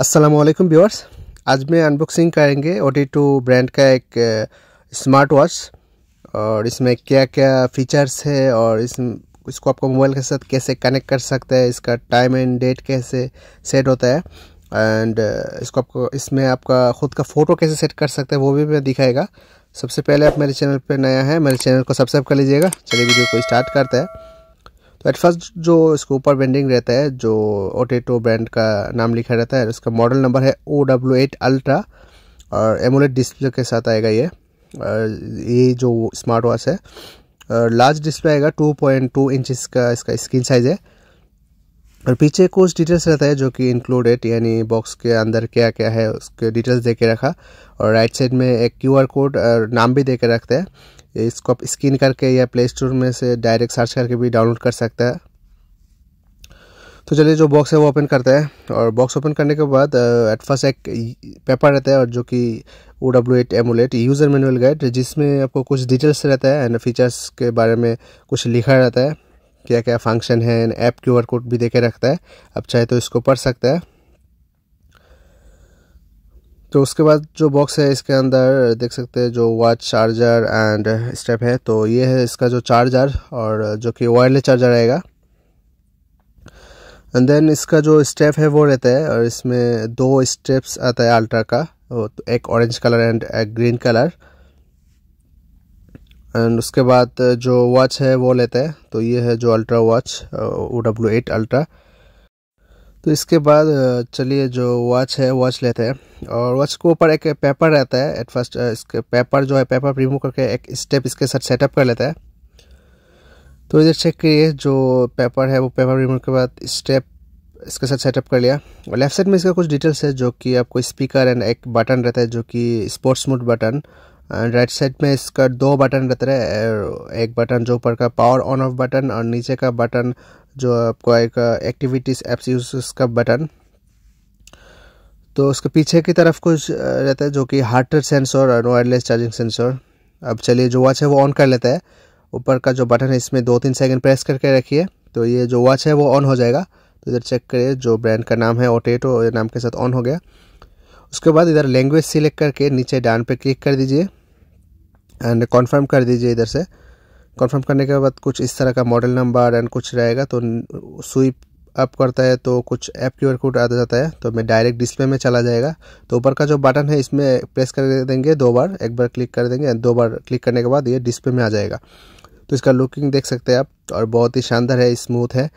Aslam viewers आज मैं unboxing करेंगे ओडी टू ब्रांड का एक स्मार्ट uh, वॉच और इसमें क्या क्या फीचर्स है और इस इसको आपको मोबाइल के साथ कैसे कनेक्ट कर सकते हैं इसका टाइम एंड डेट कैसे सेट होता है एंड uh, इसको आपको इसमें आपका खुद का फ़ोटो कैसे सेट कर सकते हैं वो भी मैं दिखाएगा सबसे पहले आप मेरे चैनल पर नया है मेरे चैनल को सब्सक्राइब कर लीजिएगा चलिए वीडियो को स्टार्ट करते हैं तो एट फर्स्ट जो इसके ऊपर बेंडिंग रहता है जो ओटेटो ब्रांड का नाम लिखा रहता है उसका मॉडल नंबर है ओ डब्ल्यू एट अल्ट्रा और एमोलेट डिस्प्ले के साथ आएगा ये ये जो स्मार्ट वॉच है लार्ज डिस्प्ले आएगा टू पॉइंट टू इंचज़ का इसका स्क्रीन साइज़ है और पीछे कुछ डिटेल्स रहता है जो कि इंक्लूडेड यानी बॉक्स के अंदर क्या क्या है उसके डिटेल्स दे के रखा और राइट साइड में एक क्यूआर कोड और नाम भी दे के रखते हैं इसको आप स्किन करके या प्ले स्टोर में से डायरेक्ट सर्च करके भी डाउनलोड कर सकते हैं तो चलिए जो बॉक्स है वो ओपन करते हैं और बॉक्स ओपन करने के बाद एट uh, फर्स्ट एक पेपर रहता है और जो कि O W eight AMOLED user manual guide जिसमें आपको कुछ डिटेल्स रहता है एंड फीचर्स के बारे में कुछ लिखा रहता है क्या क्या फंक्शन है and app Q R code भी देखे रखता है आप चाहे तो इसको पढ़ सकते हैं तो उसके बाद जो बॉक्स है इसके अंदर देख सकते हैं जो वॉच चार्जर एंड स्टेप है तो ये है इसका जो चार्जर और जो कि वायरलेस चार्जर रहेगा एंड देन इसका जो स्टेप है वो रहता है और इसमें दो स्टेप्स आता है अल्ट्रा का तो एक ऑरेंज कलर एंड एक ग्रीन कलर एंड उसके बाद जो वॉच है वो लेते हैं तो ये है जो ultra watch O W eight ultra तो इसके बाद चलिए जो वॉच है वॉच लेते हैं और वॉच के ऊपर एक पेपर रहता है एट फर्स्ट इसके पेपर जो है पेपर रिमूव करके एक स्टेप इसके साथ सेटअप कर लेता है तो इधर चेक करिए जो पेपर है वो पेपर रिमूव के बाद स्टेप इसके साथ सेटअप कर लिया और लेफ्ट साइड में इसका कुछ डिटेल्स है जो कि आपको स्पीकर एंड एक बटन रहता है जो कि sports mode button and right side में इसका दो बटन रहता है एक बटन जो ऊपर का पावर ऑन ऑफ बटन और नीचे का बटन जो आपको आएगा एक्टिविटीज़ एप्स यूज का बटन तो उसके पीछे की तरफ कुछ uh, रहता है जो कि हार्ट रेट सेंसर और वायरलेस चार्जिंग सेंसर अब चलिए जो वॉच है वो ऑन कर लेता है ऊपर का जो बटन है इसमें दो तीन सेकंड प्रेस करके रखिए तो ये जो वॉच है वो ऑन हो जाएगा तो इधर चेक करिए जो ब्रांड का नाम है ओटेटो नाम के साथ ऑन हो गया उसके बाद इधर लैंग्वेज सिलेक्ट करके नीचे डान पे क्लिक कर दीजिए एंड कॉन्फर्म कर दीजिए इधर से कंफर्म करने के बाद कुछ इस तरह का मॉडल नंबर एंड कुछ रहेगा तो स्वीप अप करता है तो कुछ ऐप क्यू आर कोड आता जाता है तो मैं डायरेक्ट डिस्प्ले में चला जाएगा तो ऊपर का जो बटन है इसमें प्रेस कर देंगे दो बार एक बार क्लिक कर देंगे दो बार क्लिक करने के बाद ये डिस्प्ले में आ जाएगा तो इसका लुकिंग देख सकते हैं आप और बहुत ही शानदार है स्मूथ है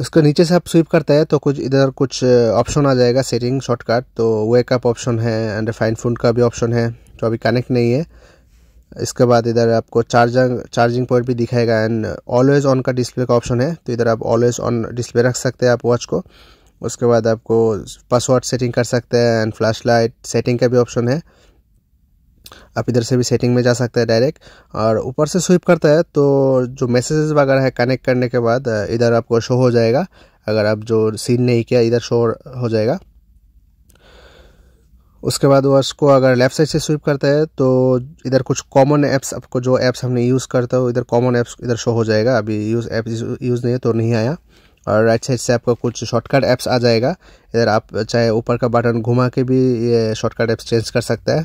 उसको नीचे से आप स्वीप करता है तो कुछ इधर कुछ ऑप्शन uh, आ जाएगा सेटिंग शॉर्टकट तो वेकअप ऑप्शन है एंड फाइन फूड का भी ऑप्शन है जो तो अभी कनेक्ट नहीं है इसके बाद इधर आपको चार्जर चार्जिंग पॉइंट भी दिखाएगा एंड ऑलवेज ऑन का डिस्प्ले का ऑप्शन है तो इधर आप ऑलवेज ऑन डिस्प्ले रख सकते हैं आप वॉच को उसके बाद आपको पासवर्ड सेटिंग कर सकते हैं एंड फ्लैश लाइट सेटिंग का भी ऑप्शन है आप इधर से भी सेटिंग में जा सकते हैं डायरेक्ट और ऊपर से स्विप करता है तो जो मैसेजेस वगैरह है कनेक्ट करने के बाद इधर आपको शो हो जाएगा अगर आप जो सीन नहीं किया इधर शो हो जाएगा उसके बाद वो उसको अगर लेफ्ट साइड से स्विप करता है तो इधर कुछ कॉमन ऐप्स आपको जो ऐप्स हमने यूज़ करता हो इधर कॉमन ऐप्स इधर शो हो जाएगा अभी यूज़ ऐप यूज़ नहीं है तो नहीं आया और राइट साइड से आपका कुछ शॉर्टकट ऐप्स आ जाएगा इधर आप चाहे ऊपर का बटन घुमा के भी ये शॉर्टकट ऐप्स चेंज कर सकता है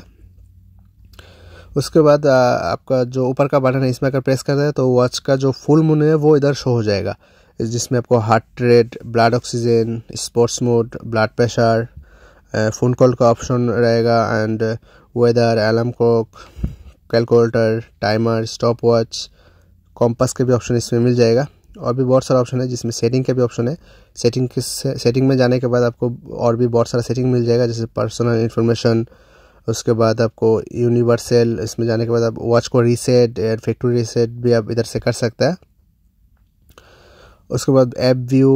उसके बाद आपका जो ऊपर का बटन है इसमें अगर प्रेस करता है तो वॉच का जो फुल मून है वो इधर शो हो जाएगा जिसमें आपको heart rate blood oxygen sports mode blood pressure phone uh, call का ऑप्शन रहेगा and weather alarm clock calculator timer stop watch compass के भी ऑप्शन इसमें मिल जाएगा और भी बहुत सारा ऑप्शन है जिसमें सेटिंग का भी ऑप्शन है सेटिंग के सेटिंग में जाने के बाद आपको और भी बहुत सारा सेटिंग मिल जाएगा जैसे पर्सनल इन्फॉर्मेशन उसके बाद आपको यूनिवर्सल इसमें जाने के बाद आप वॉच को रीसेट एंड फैक्ट्री रीसेट भी आप इधर से कर सकते हैं उसके बाद ऐप व्यू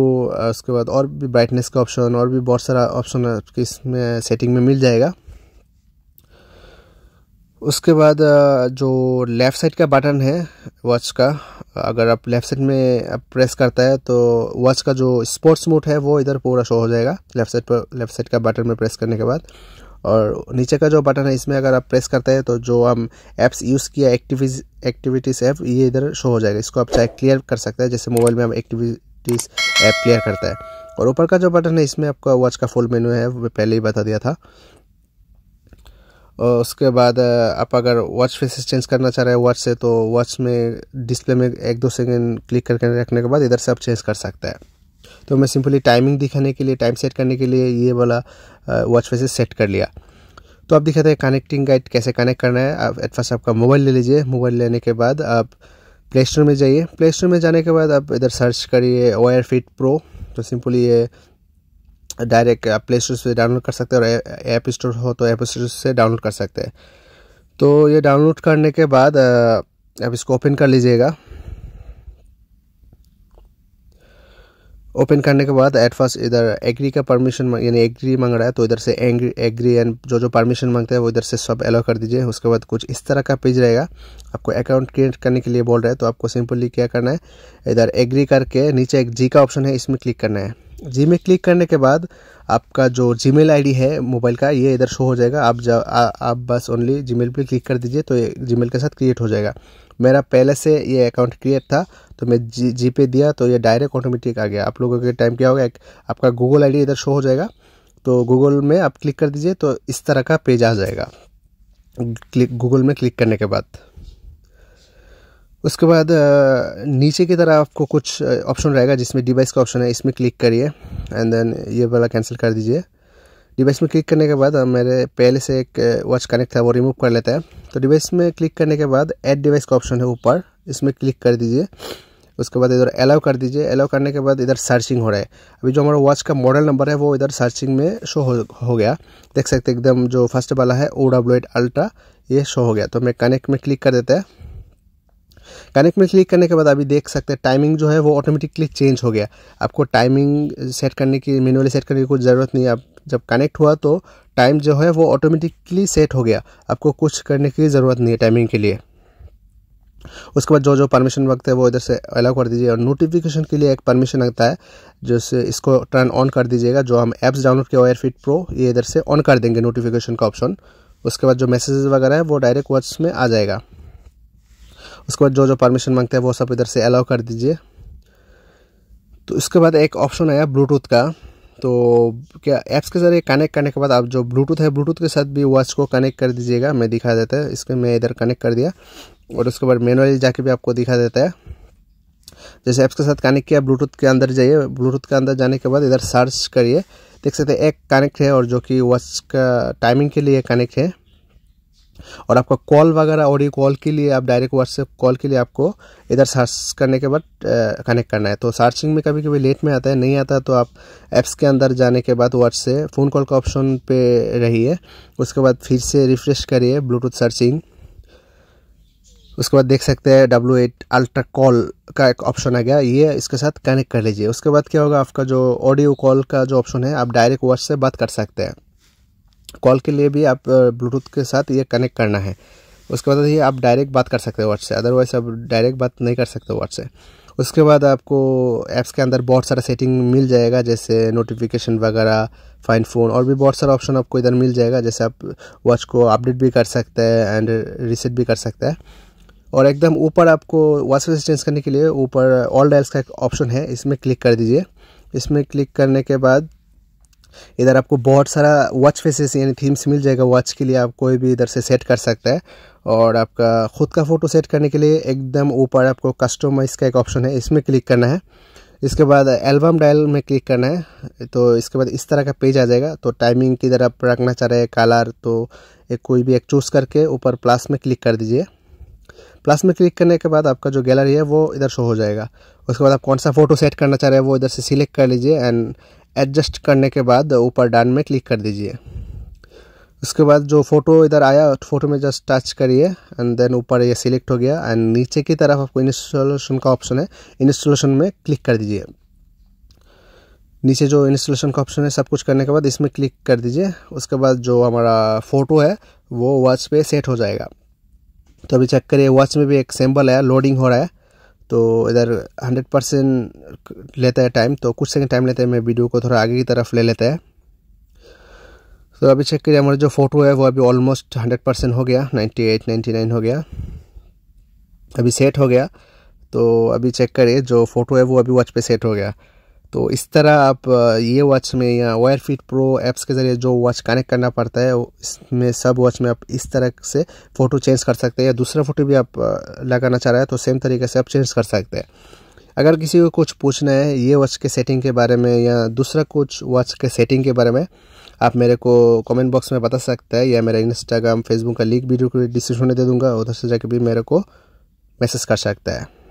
उसके बाद और भी ब्राइटनेस का ऑप्शन और भी बहुत सारा ऑप्शन आपके इसमें सेटिंग में मिल जाएगा उसके बाद जो लेफ़्ट साइड का बटन है वॉच का अगर आप लेफ़्ट साइड में प्रेस करता है तो वॉच का जो स्पोर्ट्स मोड है वो इधर पूरा शो हो जाएगा लेफ़्ट साइड पर लेफ़्ट साइड का बटन में प्रेस करने के बाद और नीचे का जो बटन है इसमें अगर आप प्रेस करते हैं तो जो हम ऐप्स यूज़ किया एक्टिविज एक्टिविटीज़ ऐप ये इधर शो हो जाएगा इसको आप चाहे क्लियर कर सकते हैं जैसे मोबाइल में हम एक्टिविटीज़ ऐप क्लियर करता है और ऊपर का जो बटन है इसमें आपका वॉच का फुल मेन्यू है वो पहले ही बता दिया था और उसके बाद आप अगर वॉच फेसेस चेंज करना चाह रहे हैं वॉच से तो वॉच में डिस्प्ले में एक दो सेकेंड क्लिक करके रखने के बाद इधर से आप चेंज कर सकते हैं तो मैं सिंपली टाइमिंग दिखाने के लिए टाइम सेट करने के लिए ये वाला वॉच फेसेस सेट कर लिया तो आप दिखाते हैं कनेक्टिंग गाइड कैसे कनेक्ट करना है आप एट फर्स्ट आपका मोबाइल ले लीजिए मोबाइल लेने के बाद आप प्ले स्टोर में जाइए प्ले स्टोर में जाने के बाद आप इधर सर्च करिए वायर फिट प्रो तो सिंपली ये डायरेक्ट आप प्ले स्टोर से डाउनलोड कर सकते हैं और ऐप स्टोर हो तो ऐप स्टोर से डाउनलोड कर सकते हैं तो ये डाउनलोड करने के बाद आप इसको ओपन कर लीजिएगा ओपन करने के बाद एट फर्स्ट इधर एग्री का परमिशन यानी एग्री मांग रहा है तो इधर से एंग्री एग्री एंड जो जो परमिशन मांगता है वो इधर से सब अलो कर दीजिए उसके बाद कुछ इस तरह का पेज रहेगा आपको अकाउंट क्रिएट करने के लिए बोल रहा है तो आपको सिंपली क्या करना है इधर एग्री करके नीचे एक जी का ऑप्शन है इसमें क्लिक करना है जी में क्लिक करने के बाद आपका जो जी मेल है मोबाइल का ये इधर शो हो जाएगा आप जा आ, आप बस ओनली जी मेल पर क्लिक कर दीजिए तो ये जी के साथ क्रिएट हो जाएगा मेरा पहले से ये अकाउंट क्रिएट था तो मैं जी जी पे दिया तो ये डायरेक्ट ऑटोमेटिक आ गया आप लोगों के टाइम क्या होगा आपका गूगल आईडी इधर शो हो जाएगा तो गूगल में आप क्लिक कर दीजिए तो इस तरह का पेज आ जाएगा क्लिक गूगल में क्लिक करने के बाद उसके बाद नीचे की तरह आपको कुछ ऑप्शन रहेगा जिसमें डिवाइस का ऑप्शन है इसमें क्लिक करिए एंड देन ये वाला कैंसिल कर दीजिए डिवाइस में क्लिक करने के बाद मेरे पहले से एक वॉच कनेक्ट था वो रिमूव कर लेता है तो डिवाइस में क्लिक करने के बाद ऐड डिवाइस का ऑप्शन है ऊपर इसमें क्लिक कर दीजिए उसके बाद इधर अलाउ कर दीजिए अलाउ करने के बाद इधर सर्चिंग हो रहा है अभी जो हमारा वॉच का मॉडल नंबर है वो इधर सर्चिंग में शो हो, हो गया देख सकते एकदम जो फर्स्ट वाला है ओ डब्ल्यू एट अल्ट्रा ये शो हो गया तो मैं कनेक्ट में क्लिक कर देता है कनेक्ट में क्लिक करने के बाद अभी देख सकते हैं टाइमिंग जो है वो ऑटोमेटिकली चेंज हो गया आपको टाइमिंग सेट करने की मेनुअली सेट करने की कोई ज़रूरत नहीं है आप जब कनेक्ट हुआ तो टाइम जो है वो ऑटोमेटिकली सेट हो गया आपको कुछ करने की ज़रूरत नहीं है टाइमिंग के लिए उसके बाद जो जो परमिशन वक्त है वो इधर से अलाउ कर दीजिए और नोटिफिकेशन के लिए एक परमिशन लगता है जिससे इसको टर्न ऑन कर दीजिएगा जो हम ऐप्स डाउनलोड किया हुआ एयरफिट प्रो ये इधर से ऑन कर देंगे नोटिफिकेशन का ऑप्शन उसके बाद जो मैसेजेस वगैरह है वो डायरेक्ट व्हाट्स में आ जाएगा उसके बाद जो जो परमिशन मांगते हैं वो सब इधर से अलाउ कर दीजिए तो इसके बाद एक ऑप्शन आया ब्लूटूथ का तो क्या ऐप्स के ज़रिए कनेक्ट करने के बाद आप जो ब्लूटूथ है ब्लूटूथ के साथ भी वॉच को कनेक्ट कर दीजिएगा मैं दिखा देता है इसके मैं इधर कनेक्ट कर दिया और उसके बाद मैनुअली जाके भी आपको दिखा देता है जैसे ऐप्स के साथ कनेक्ट किया ब्लूटूथ के अंदर जाइए ब्लूटूथ के अंदर जाने के बाद इधर सर्च करिए देख सकते हैं एक कनेक्ट है और जो कि वॉच का टाइमिंग के लिए कनेक्ट है और आपका कॉल वगैरह ऑडियो कॉल के लिए आप डायरेक्ट व्हाट्सएप कॉल के लिए आपको इधर सर्च करने के बाद कनेक्ट करना है तो सर्चिंग में कभी कभी लेट में आता है नहीं आता तो आप ऐप्स के अंदर जाने के बाद व्हाट्सएप फ़ोन कॉल का ऑप्शन पे रहिए उसके बाद फिर से रिफ्रेश करिए ब्लूटूथ सर्चिंग उसके बाद देख सकते हैं डब्ल्यू एट अल्ट्रा कॉल का एक ऑप्शन आ गया ये इसके साथ कनेक्ट कर लीजिए उसके बाद क्या होगा आपका जो ऑडियो कॉल का जो ऑप्शन है आप डायरेक्ट व्हाट्सएप बात कर सकते हैं कॉल के लिए भी आप ब्लूटूथ के साथ ये कनेक्ट करना है उसके बाद ये आप डायरेक्ट बात कर सकते हो व्हाट्स से अदरवाइज आप डायरेक्ट बात नहीं कर सकते व्हाट्स से उसके बाद आपको ऐप्स के अंदर बहुत सारा सेटिंग मिल जाएगा जैसे नोटिफिकेशन वगैरह फाइन फ़ोन और भी बहुत सारा ऑप्शन आपको इधर मिल जाएगा जैसे आप वॉच को अपडेट भी कर सकते हैं एंड रिसेट भी कर सकते हैं और एकदम ऊपर आपको वॉच फेस चेंज करने के लिए ऊपर ऑल डायल्स का एक ऑप्शन है इसमें क्लिक कर दीजिए इसमें क्लिक करने के बाद इधर आपको बहुत सारा वॉच फेसेस यानी थीम्स मिल जाएगा वॉच के लिए आप कोई भी इधर से सेट कर सकते हैं और आपका खुद का फ़ोटो सेट करने के लिए एकदम ऊपर आपको कस्टमाइज का एक ऑप्शन है इसमें क्लिक करना है इसके बाद एल्बम डायल में क्लिक करना है तो इसके बाद इस तरह का पेज आ जाएगा तो टाइमिंग की इधर आप रखना चाह रहे हैं कलर तो एक कोई भी एक चूज़ करके ऊपर प्लस में क्लिक कर दीजिए प्लस में क्लिक करने के बाद आपका जो गैलरी है वो इधर शो हो जाएगा उसके बाद आप कौन सा फ़ोटो सेट करना चाह रहे हैं वो इधर से सिलेक्ट कर लीजिए एंड एडजस्ट करने के बाद ऊपर डान में क्लिक कर दीजिए उसके बाद जो फ़ोटो इधर आया फ़ोटो में जस्ट टच करिए एंड देन ऊपर ये सिलेक्ट हो गया एंड नीचे की तरफ आपको इंस्टॉलेशन का ऑप्शन है इंस्टॉलेशन में क्लिक कर दीजिए नीचे जो इंस्टॉलेशन का ऑप्शन है सब कुछ करने के बाद इसमें क्लिक कर दीजिए उसके बाद जो हमारा फ़ोटो है वो वॉच पे सेट हो जाएगा तो अभी चेक करिए वॉच में भी एक सैम्पल है लोडिंग हो रहा है तो इधर हंड्रेड परसेंट लेता है टाइम तो कुछ सेकंड टाइम लेता है मैं वीडियो को थोड़ा आगे की तरफ ले लेता है तो अभी चेक करिए हमारा जो फ़ोटो है वो अभी ऑलमोस्ट हंड्रेड परसेंट हो गया नाइन्टी एट नाइन्टी नाइन हो गया अभी सेट हो गया तो अभी चेक करिए जो फ़ोटो है वो अभी वॉच पे सेट हो गया तो इस तरह आप ये वॉच में या वायर फिट प्रो ऐप्स के ज़रिए जो वॉच कनेक्ट करना पड़ता है इसमें सब वॉच में आप इस तरह से फ़ोटो चेंज कर सकते हैं या दूसरा फ़ोटो भी आप लगाना चाह रहे हैं तो सेम तरीके से आप चेंज कर सकते हैं अगर किसी को कुछ पूछना है ये वॉच के सेटिंग के बारे में या दूसरा कुछ वॉच के सेटिंग के बारे में आप मेरे को कमेंट बॉक्स में बता सकते हैं या मेरा इंस्टाग्राम फेसबुक का लिंक वीडियो को डिस्क्रिप्शन में दे दूंगा उधर से जाके भी मेरे को मैसेज कर सकता है